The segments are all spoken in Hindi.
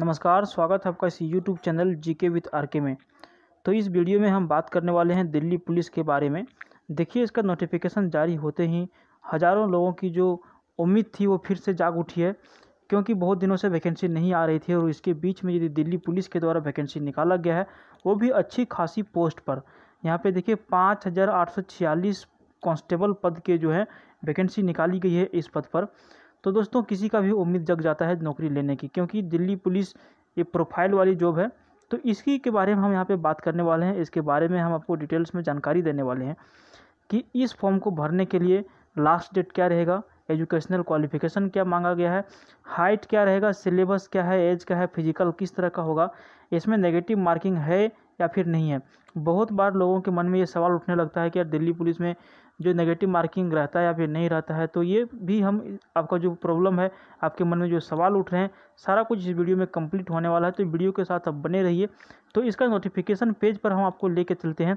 नमस्कार स्वागत है आपका इस यूट्यूब चैनल जी के विथ आर के में तो इस वीडियो में हम बात करने वाले हैं दिल्ली पुलिस के बारे में देखिए इसका नोटिफिकेशन जारी होते ही हज़ारों लोगों की जो उम्मीद थी वो फिर से जाग उठी है क्योंकि बहुत दिनों से वैकेंसी नहीं आ रही थी और इसके बीच में यदि दिल्ली पुलिस के द्वारा वैकेंसी निकाला गया है वो भी अच्छी खासी पोस्ट पर यहाँ पर देखिए पाँच हज़ार आठ सौ छियालीस कांस्टेबल पद के जो है वैकेंसी निकाली गई है इस पद पर तो दोस्तों किसी का भी उम्मीद जग जाता है नौकरी लेने की क्योंकि दिल्ली पुलिस ये प्रोफाइल वाली जॉब है तो इसी के बारे में हम यहाँ पे बात करने वाले हैं इसके बारे में हम आपको डिटेल्स में जानकारी देने वाले हैं कि इस फॉर्म को भरने के लिए लास्ट डेट क्या रहेगा एजुकेशनल क्वालिफिकेशन क्या मांगा गया है हाइट क्या रहेगा सिलेबस क्या है एज क्या है फिजिकल किस तरह का होगा इसमें नेगेटिव मार्किंग है या फिर नहीं है बहुत बार लोगों के मन में ये सवाल उठने लगता है कि यार दिल्ली पुलिस में जो नेगेटिव मार्किंग रहता है या फिर नहीं रहता है तो ये भी हम आपका जो प्रॉब्लम है आपके मन में जो सवाल उठ रहे हैं सारा कुछ इस वीडियो में कंप्लीट होने वाला है तो वीडियो के साथ आप बने रहिए तो इसका नोटिफिकेशन पेज पर हम आपको लेके चलते हैं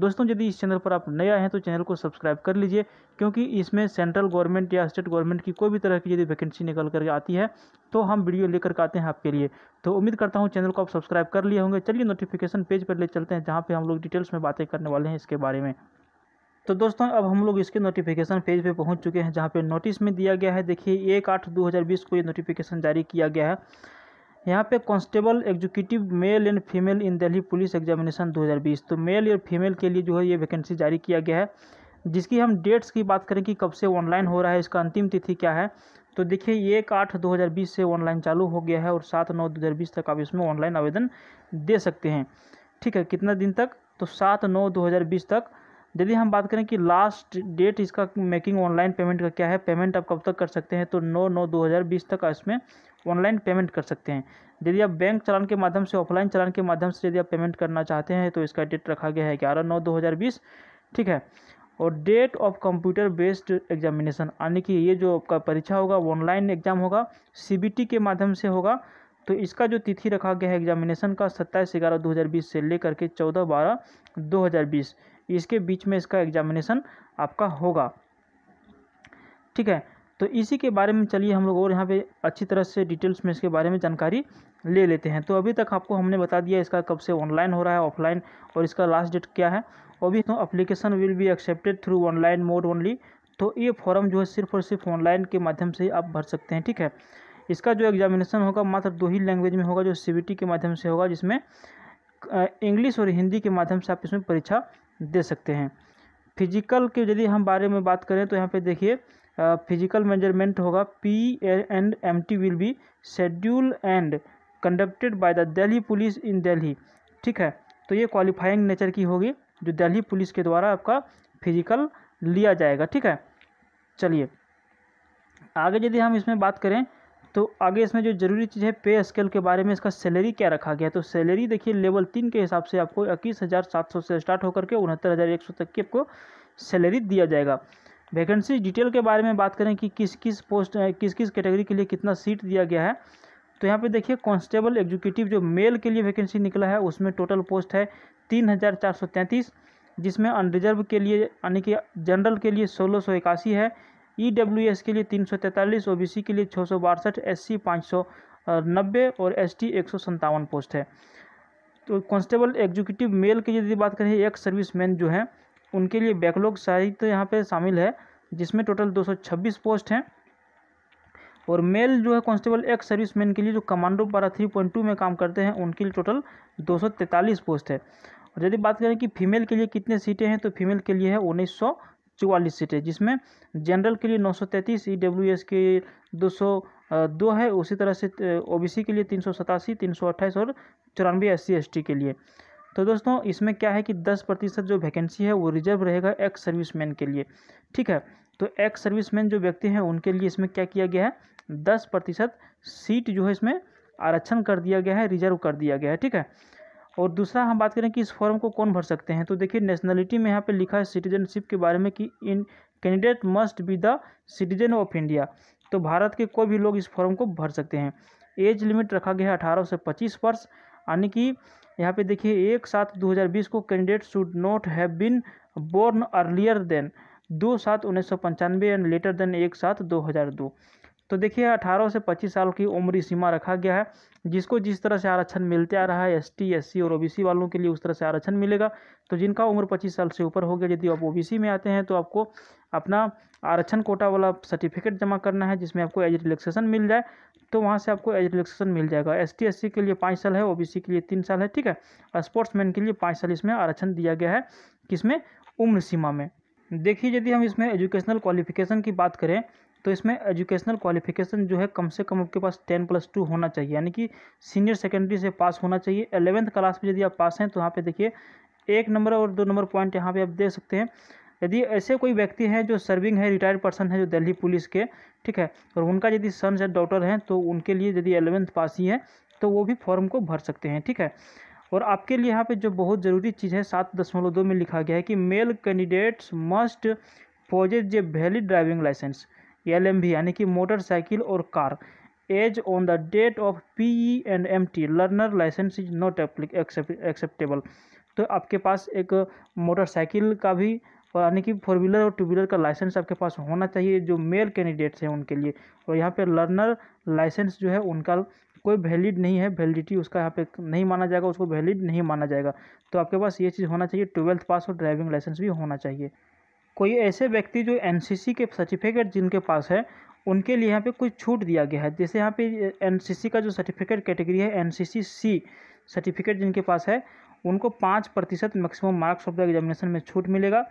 दोस्तों यदि इस चैनल पर आप नए आए हैं तो चैनल को सब्सक्राइब कर लीजिए क्योंकि इसमें सेंट्रल गवर्नमेंट या स्टेट गवर्नमेंट की कोई भी तरह की यदि वैकेंसी निकल कर आती है तो हम वीडियो लेकर आते हैं आपके लिए तो उम्मीद करता हूँ चैनल को आप सब्सक्राइब कर लिए होंगे चलिए नोटिफिकेशन पेज पर ले चलते हैं जहाँ पर हम लोग डिटेल्स में बातें करने वाले हैं इसके बारे में तो दोस्तों अब हम लोग इसके नोटिफिकेशन पेज पे पहुंच चुके हैं जहां पे नोटिस में दिया गया है देखिए एक आठ दो हज़ार बीस को ये नोटिफिकेशन जारी किया गया है यहाँ पे constable executive male and female in Delhi police examination 2020 तो मेल और फीमेल के लिए जो है ये वैकेंसी जारी किया गया है जिसकी हम डेट्स की बात करें कि कब से ऑनलाइन हो रहा है इसका अंतिम तिथि क्या है तो देखिए एक आठ दो हज़ार बीस से ऑनलाइन चालू हो गया है और सात नौ दो हज़ार बीस तक आप इसमें ऑनलाइन आवेदन दे सकते हैं ठीक है कितना दिन तक तो सात नौ दो हज़ार बीस तक यदि हम बात करें कि लास्ट डेट इसका मेकिंग ऑनलाइन पेमेंट का क्या है पेमेंट आप कब तक कर सकते हैं तो नौ नौ दो हज़ार बीस तक इसमें ऑनलाइन पेमेंट कर सकते हैं यदि आप बैंक चलान के माध्यम से ऑफलाइन चलान के माध्यम से यदि आप पेमेंट करना चाहते हैं तो इसका डेट रखा गया है ग्यारह नौ दो हज़ार बीस ठीक है और date of computer based examination यानी कि ये जो आपका परीक्षा होगा ऑनलाइन एग्जाम होगा सी के माध्यम से होगा तो इसका जो तिथि रखा गया है एग्जामिनेशन का सत्ताईस ग्यारह दो हज़ार बीस से लेकर के चौदह बारह दो हज़ार बीस इसके बीच में इसका एग्जामिनेशन आपका होगा ठीक है तो इसी के बारे में चलिए हम लोग और यहाँ पे अच्छी तरह से डिटेल्स में इसके बारे में जानकारी ले लेते हैं तो अभी तक आपको हमने बता दिया इसका कब से ऑनलाइन हो रहा है ऑफलाइन और इसका लास्ट डेट क्या है और भी तो application will be accepted through online mode only तो ये फॉर्म जो है सिर्फ और सिर्फ ऑनलाइन के माध्यम से आप भर सकते हैं ठीक है इसका जो एग्जामिनेशन होगा मात्र दो ही लैंग्वेज में होगा जो सी के माध्यम से होगा जिसमें इंग्लिश और हिंदी के माध्यम से आप इसमें परीक्षा दे सकते हैं फिजिकल के यदि हम बारे में बात करें तो यहाँ पे देखिए फिजिकल मेजरमेंट होगा P and M T will be schedule and conducted by the Delhi police in Delhi ठीक है तो ये क्वालिफाइंग नेचर की होगी जो दिल्ली पुलिस के द्वारा आपका फिजिकल लिया जाएगा ठीक है चलिए आगे यदि हम इसमें बात करें तो आगे इसमें जो ज़रूरी चीज़ है पे स्केल के बारे में इसका सैलरी क्या रखा गया तो सैलरी देखिए लेवल तीन के हिसाब से आपको इक्कीस हज़ार सात सौ से स्टार्ट होकर के उनहत्तर हज़ार एक सौ तक की आपको सैलरी दिया जाएगा वैकेंसी डिटेल के बारे में बात करें कि किस किस पोस्ट किस किस कैटेगरी के लिए कितना सीट दिया गया है तो यहाँ पे देखिए कांस्टेबल एग्जीक्यूटिव जो मेल के लिए वैकेंसी निकला है उसमें टोटल पोस्ट है तीन हज़ार चार सौ तैंतीस जिसमें अनरिजर्व के लिए यानी कि जनरल के लिए सोलह सौ इक्यासी है ई e के लिए तीन सौ तैंतालीस ओ के लिए छः सौ बासठ एस सी नब्बे और एस टी एक सौ सत्तावन पोस्ट है तो कांस्टेबल एग्जीक्यूटिव मेल की यदि बात करें एक सर्विसमैन जो हैं उनके लिए बैकलॉग साहित्य तो यहाँ पे शामिल है जिसमें टोटल 226 पोस्ट हैं और मेल जो है कांस्टेबल एक्स सर्विसमैन के लिए जो कमांडो पारा 3.2 में काम करते हैं उनके लिए टोटल 243 पोस्ट है और यदि बात करें कि फीमेल के लिए कितने सीटें हैं तो फीमेल के लिए है उन्नीस चौवालीस सीटें जिसमें जनरल के लिए नौ सौ तैंतीस ई डब्ल्यू एस के दो सौ दो है उसी तरह से ओ बी सी के लिए तीन सौ सतासी तीन सौ अट्ठाईस और चौरानवे एस सी एस टी के लिए तो दोस्तों इसमें क्या है कि दस प्रतिशत जो वैकेंसी है वो रिजर्व रहेगा एक्स मैन के लिए ठीक है तो एक्स मैन जो व्यक्ति हैं उनके लिए इसमें क्या किया गया है दस प्रतिशत सीट जो है इसमें आरक्षण कर दिया गया है रिजर्व कर दिया गया है ठीक है और दूसरा हम बात करें कि इस फॉर्म को कौन भर सकते हैं तो देखिए नेशनलिटी में यहाँ पे लिखा है सिटीजनशिप के बारे में कि इन candidate must be the citizen of India तो भारत के कोई भी लोग इस फॉर्म को भर सकते हैं एज लिमिट रखा गया है अठारह से पच्चीस वर्ष यानी कि यहाँ पे देखिए एक सात दो हज़ार बीस को candidate should not have been born earlier than दो सात उन्नीस सौ पंचानवे एंड लेटर देन एक सात दो हज़ार दो तो देखिए 18 से 25 साल की उम्र सीमा रखा गया है जिसको जिस तरह से आरक्षण मिलते आ रहा है एस टी और ओबीसी वालों के लिए उस तरह से आरक्षण मिलेगा तो जिनका उम्र 25 साल से ऊपर हो गया यदि आप ओबीसी में आते हैं तो आपको अपना आरक्षण कोटा वाला सर्टिफिकेट जमा करना है जिसमें आपको एज रिलेक्सेसन मिल जाए तो वहाँ से आपको एज रिलेक्सेसन मिल जाएगा एस टी के लिए पाँच साल है ओ के लिए तीन साल है ठीक है स्पोर्ट्समैन के लिए पाँच साल इसमें आरक्षण दिया गया है किसमें उम्र सीमा में देखिए यदि हम इसमें एजुकेशनल क्वालिफिकेशन की बात करें तो इसमें एजुकेशनल क्वालिफिकेशन जो है कम से कम आपके पास टेन प्लस टू होना चाहिए यानी कि सीनियर सेकेंडरी से पास होना चाहिए एलेवेंथ क्लास में यदि आप पास हैं तो यहाँ पे देखिए एक नंबर और दो नंबर पॉइंट यहाँ पे आप दे सकते हैं यदि ऐसे कोई व्यक्ति हैं जो सर्विंग है रिटायर्ड पर्सन है जो दिल्ली पुलिस के ठीक है और उनका यदि सन या डॉटर हैं तो उनके लिए यदि एलेवेंथ पास ही है तो वो भी फॉर्म को भर सकते हैं ठीक है और आपके लिए यहाँ पे जो बहुत ज़रूरी चीज़ है सात दशमलव दो में लिखा गया है कि male candidates must possess a valid driving license L यानी कि मोटरसाइकिल और car as on the date of P E and M T learner license is not acceptable तो आपके पास एक मोटरसाइकिल का भी यानी कि फोर व्हीलर और टू व्हीलर का लाइसेंस आपके पास होना चाहिए जो मेल कैंडिडेट्स हैं उनके लिए और यहाँ पे लर्नर लाइसेंस जो है उनका कोई वैलिड नहीं है वैलिडिटी उसका यहाँ पे नहीं माना जाएगा उसको वैलिड नहीं माना जाएगा तो आपके पास ये चीज़ होना चाहिए ट्वेल्थ पास और ड्राइविंग लाइसेंस भी होना चाहिए कोई ऐसे व्यक्ति जो एन के सर्टिफिकेट जिनके पास है उनके लिए यहाँ पे कुछ छूट दिया गया है जैसे यहाँ पे एन का जो सर्टिफिकेट कैटेगरी है एन सी सर्टिफिकेट जिनके पास है उनको पाँच प्रतिशत maximum marks of the examination में छूट मिलेगा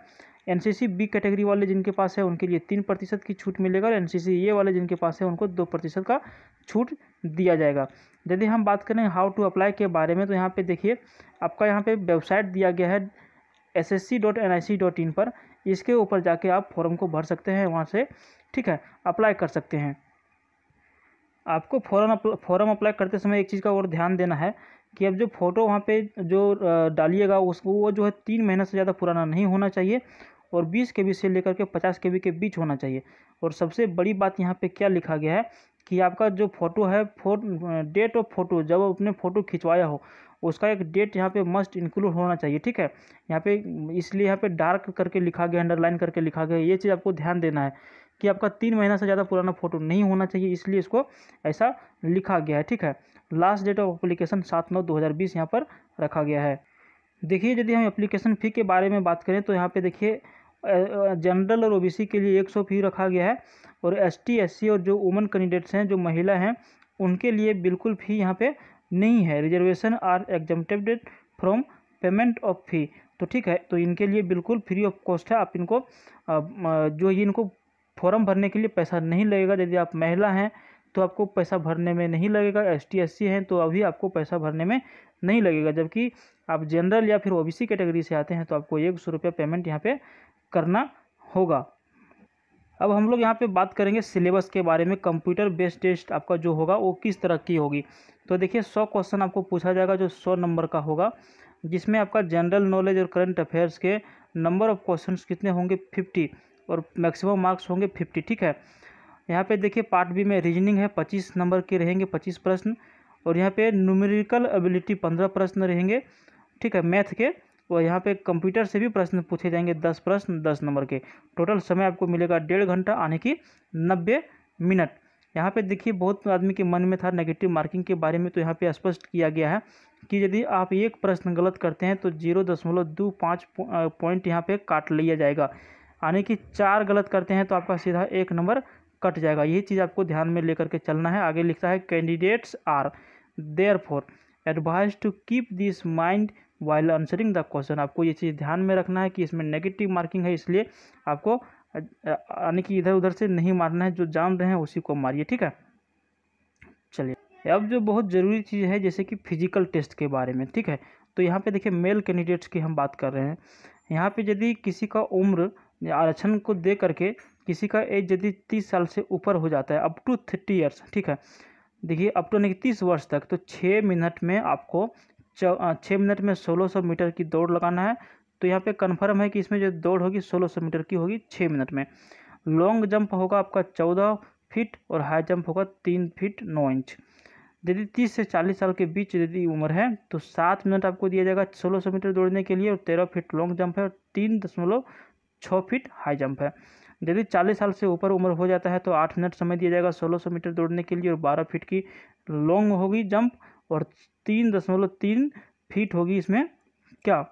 एन बी कैटेगरी वाले जिनके पास है उनके लिए तीन प्रतिशत की छूट मिलेगा और एन ए वाले जिनके पास है उनको दो प्रतिशत का छूट दिया जाएगा यदि हम बात करें हाउ टू अप्लाई के बारे में तो यहाँ पे देखिए आपका यहाँ पे वेबसाइट दिया गया है S S C dot N I C dot in पर इसके ऊपर जाके आप फॉर्म को भर सकते हैं वहाँ से ठीक है अप्लाई कर सकते हैं आपको फॉरन फॉर्म अप्लाई करते समय एक चीज़ का और ध्यान देना है कि अब जो फ़ोटो वहाँ पे जो डालिएगा उसको वो जो है तीन महीने से ज़्यादा पुराना नहीं होना चाहिए और 20 के से लेकर के 50 के के बीच होना चाहिए और सबसे बड़ी बात यहाँ पे क्या लिखा गया है कि आपका जो फ़ोटो है फोट डेट ऑफ फोटो जब आपने फ़ोटो खिंचवाया हो उसका एक डेट यहाँ पे मस्ट इंक्लूड होना चाहिए ठीक है यहाँ पे इसलिए यहाँ पे डार्क करके लिखा गया अंडरलाइन करके लिखा गया ये चीज़ आपको ध्यान देना है कि आपका तीन महीना से ज़्यादा पुराना फ़ोटो नहीं होना चाहिए इसलिए इसको ऐसा लिखा गया है ठीक है लास्ट डेट ऑफ अप्लीकेशन सात नौ दो हज़ार बीस यहाँ पर रखा गया है देखिए यदि हम एप्लीकेशन फ़ी के बारे में बात करें तो यहाँ पे देखिए जनरल और ओबीसी के लिए एक सौ फी रखा गया है और एसटी एससी और जो वुमन कैंडिडेट्स हैं जो महिला हैं उनके लिए बिल्कुल फी यहाँ पे नहीं है reservation are exempted from payment of fee तो ठीक है तो इनके लिए बिल्कुल फ्री ऑफ कॉस्ट है आप इनको जो ये इनको फॉर्म भरने के लिए पैसा नहीं लगेगा यदि आप महिला हैं तो आपको पैसा भरने में नहीं लगेगा एस टी एस सी हैं तो अभी आपको पैसा भरने में नहीं लगेगा जबकि आप जनरल या फिर ओबीसी कैटेगरी से आते हैं तो आपको एक सौ रुपया पेमेंट यहाँ पे करना होगा अब हम लोग यहाँ पे बात करेंगे सिलेबस के बारे में कंप्यूटर बेस्ड टेस्ट आपका जो होगा वो किस तरह की होगी तो देखिए सौ क्वेश्चन आपको पूछा जाएगा जो सौ नंबर का होगा जिसमें आपका जनरल नॉलेज और करंट अफेयर्स के नंबर ऑफ क्वेश्चन कितने होंगे फिफ्टी और मैक्सिमम मार्क्स होंगे फिफ्टी ठीक है यहाँ पे देखिए पार्ट बी में रीजनिंग है पच्चीस नंबर के रहेंगे पच्चीस प्रश्न और यहाँ पे न्यूमेरिकल एबिलिटी पंद्रह प्रश्न रहेंगे ठीक है मैथ के तो यहाँ पे कंप्यूटर से भी प्रश्न पूछे जाएंगे दस प्रश्न दस नंबर के टोटल समय आपको मिलेगा डेढ़ घंटा आने की नब्बे मिनट यहाँ पे देखिए बहुत आदमी के मन में था नेगेटिव मार्किंग के बारे में तो यहाँ पे स्पष्ट किया गया है कि यदि आप एक प्रश्न गलत करते हैं तो जीरो दशमलव दो पाँच पॉइंट यहाँ पे काट लिया जाएगा यानी कि चार गलत करते हैं तो आपका सीधा एक नंबर कट जाएगा यही चीज़ आपको ध्यान में लेकर के चलना है आगे लिखता है candidates are there for advise to keep this mind while answering the question आपको ये चीज़ ध्यान में रखना है कि इसमें नेगेटिव मार्किंग है इसलिए आपको यानी कि इधर उधर से नहीं मारना है जो जान रहे हैं उसी को मारिए ठीक है चलिए अब जो बहुत ज़रूरी चीज़ है जैसे कि फिजिकल टेस्ट के बारे में ठीक है तो यहाँ पे देखिए मेल कैंडिडेट्स की हम बात कर रहे हैं यहाँ पे यदि किसी का उम्र आरक्षण को दे करके किसी का एज यदि तीस साल से ऊपर हो जाता है अप टू थर्टी ईयर्स ठीक है देखिए अप टू यानी तीस वर्ष तक तो छः मिनट में आपको छः मिनट में 1600 मीटर की दौड़ लगाना है तो यहाँ पे कन्फर्म है कि इसमें जो दौड़ होगी 1600 मीटर की होगी छः मिनट में लॉन्ग जंप होगा आपका चौदह फीट और हाई जंप होगा तीन फीट नौ इंच यदि तीस से चालीस साल के बीच यदि उम्र है तो सात मिनट आपको दिया जाएगा सोलह सौ मीटर दौड़ने के लिए और तेरह फीट लॉन्ग जंप है और तीन दशमलव छः फीट हाई जंप है यदि चालीस साल से ऊपर उम्र हो जाता है तो आठ मिनट समय दिया जाएगा सोलह सौ मीटर दौड़ने के लिए और बारह फीट की लॉन्ग होगी जंप और तीन दशमलव तीन फीट होगी इसमें क्या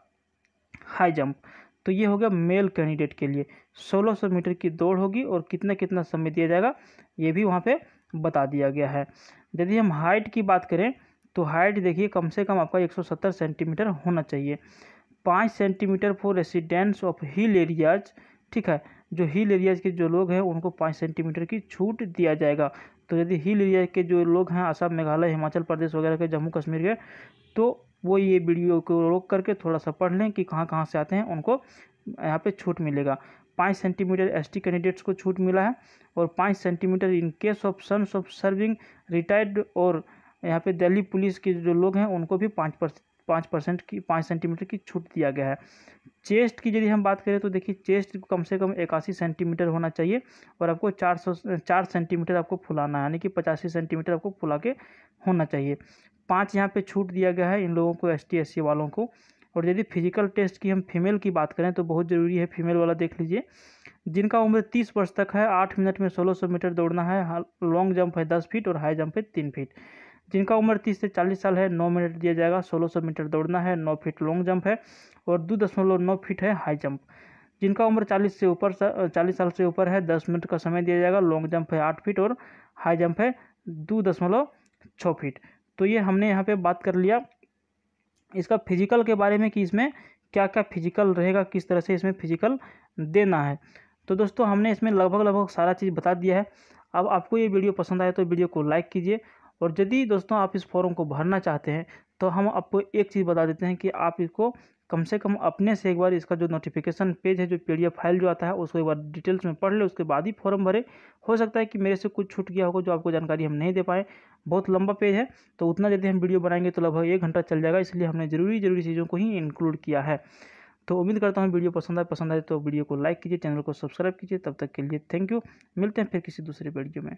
हाई जंप तो ये हो गया मेल कैंडिडेट के लिए 1600 मीटर की दौड़ होगी और कितना कितना समय दिया जाएगा ये भी वहाँ पे बता दिया गया है यदि हम हाइट की बात करें तो हाइट देखिए कम से कम आपका 170 सेंटीमीटर होना चाहिए पाँच centimetre for residence of hill areas ठीक है जो हिल एरियाज के जो लोग हैं उनको पाँच सेंटीमीटर की छूट दिया जाएगा तो यदि हिल एरिया के जो लोग हैं असम मेघालय हिमाचल प्रदेश वगैरह के जम्मू कश्मीर के तो वो ये वीडियो को रोक करके थोड़ा सा पढ़ लें कि कहाँ कहाँ से आते हैं उनको यहाँ पे छूट मिलेगा पाँच सेंटीमीटर एसटी कैंडिडेट्स को छूट मिला है और पाँच centimetre in case of sons of serving retired और यहाँ पे दिल्ली पुलिस के जो लोग हैं उनको भी पाँच पाँच परसेंट की पाँच सेंटीमीटर की छूट दिया गया है चेस्ट की यदि हम बात करें तो देखिए चेस्ट कम से कम इक्यासी सेंटीमीटर होना चाहिए और आपको चार सौ चार सेंटीमीटर आपको फुलाना है यानी कि पचासी सेंटीमीटर आपको फुला के होना चाहिए पाँच यहाँ पर छूट दिया गया है इन लोगों को एस टी वालों को और यदि फिजिकल टेस्ट की हम फीमेल की बात करें तो बहुत ज़रूरी है फीमेल वाला देख लीजिए जिनका उम्र तीस वर्ष तक है आठ मिनट में सोलह सौ मीटर दौड़ना है लॉन्ग जंप है दस फीट और हाई जंप है तीन फीट जिनका उम्र तीस से चालीस साल है नौ मिनट दिया जाएगा सोलह सौ मीटर दौड़ना है नौ फीट लॉन्ग जंप है और दो दशमलव नौ फीट है हाई जंप जिनका उम्र चालीस से ऊपर चालीस साल से ऊपर है दस मिनट का समय दिया जाएगा लॉन्ग जंप है आठ फीट और हाई जंप है दो दशमलव छः फीट तो ये हमने यहाँ पे बात कर लिया इसका फिजिकल के बारे में कि इसमें क्या क्या फिजिकल रहेगा किस तरह से इसमें फिजिकल देना है तो दोस्तों हमने इसमें लगभग लगभग सारा चीज़ बता दिया है अब आपको ये वीडियो पसंद आए तो वीडियो को लाइक कीजिए और यदि दोस्तों आप इस फॉर्म को भरना चाहते हैं तो हम आपको एक चीज़ बता देते हैं कि आप इसको कम से कम अपने से एक बार इसका जो नोटिफिकेशन पेज है जो पी फाइल जो आता है उसको एक बार डिटेल्स में पढ़ ले उसके बाद ही फॉर्म भरे हो सकता है कि मेरे से कुछ छूट गया होगा जो आपको जानकारी हम नहीं दे पाए बहुत लंबा पेज है तो उतना यदि हम वीडियो बनाएंगे तो लगभग एक घंटा चल जाएगा इसलिए हमने ज़रूरी ज़रूरी चीज़ों को ही इंक्लूड किया है तो उम्मीद करता हूँ वीडियो पसंद आए पसंद आए तो वीडियो को लाइक कीजिए चैनल को सब्सक्राइब कीजिए तब तक के लिए थैंक यू मिलते हैं फिर किसी दूसरे वीडियो में